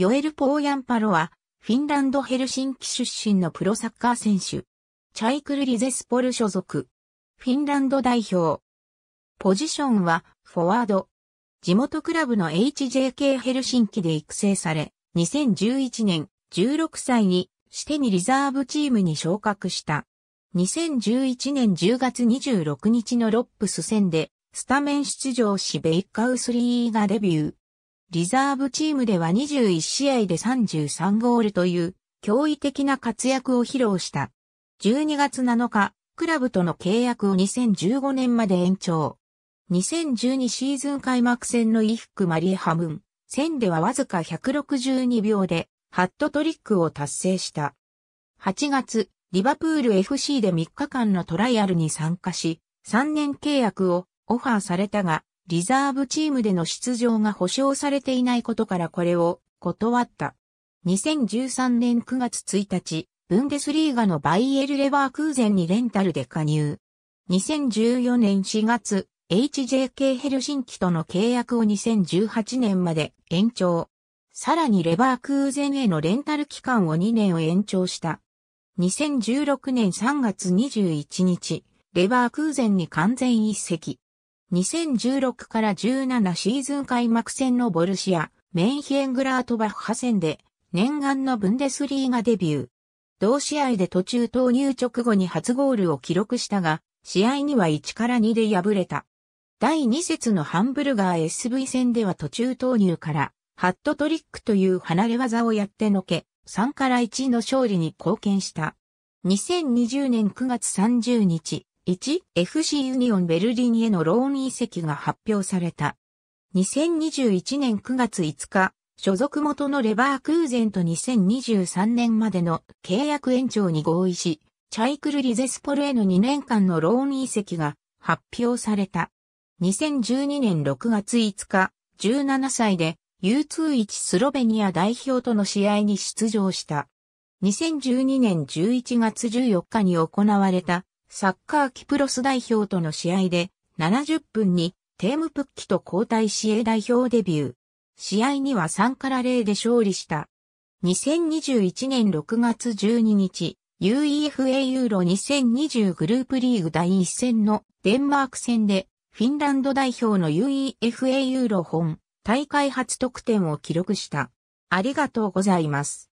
ヨエル・ポーヤンパロは、フィンランド・ヘルシンキ出身のプロサッカー選手。チャイクル・リゼスポル所属。フィンランド代表。ポジションは、フォワード。地元クラブの HJK ヘルシンキで育成され、2011年、16歳に、してにリザーブチームに昇格した。2011年10月26日のロップス戦で、スタメン出場しベイカウスリーがデビュー。リザーブチームでは21試合で33ゴールという驚異的な活躍を披露した。12月7日、クラブとの契約を2015年まで延長。2012シーズン開幕戦のイフク・マリエハムン、戦ではわずか162秒で、ハットトリックを達成した。8月、リバプール FC で3日間のトライアルに参加し、3年契約をオファーされたが、リザーブチームでの出場が保証されていないことからこれを断った。2013年9月1日、ブンデスリーガのバイエル・レバークーゼンにレンタルで加入。2014年4月、HJK ヘルシンキとの契約を2018年まで延長。さらにレバークーゼンへのレンタル期間を2年を延長した。2016年3月21日、レバークーゼンに完全一席。2016から17シーズン開幕戦のボルシア、メンヒエングラートバッハ戦で、念願のブンデスリーガデビュー。同試合で途中投入直後に初ゴールを記録したが、試合には1から2で敗れた。第2節のハンブルガー SV 戦では途中投入から、ハットトリックという離れ技をやってのけ、3から1の勝利に貢献した。2020年9月30日、1FC ユニオンベルリンへのローン移籍が発表された。2021年9月5日、所属元のレバークーゼンと2023年までの契約延長に合意し、チャイクルリゼスポルへの2年間のローン移籍が発表された。2012年6月5日、17歳で U21 スロベニア代表との試合に出場した。2012年11月14日に行われたサッカーキプロス代表との試合で、70分にテームプッキと交代し A 代表デビュー。試合には3から0で勝利した。2021年6月12日、UEFA ユーロ2020グループリーグ第1戦のデンマーク戦で、フィンランド代表の UEFA ユーロ本大会初得点を記録した。ありがとうございます。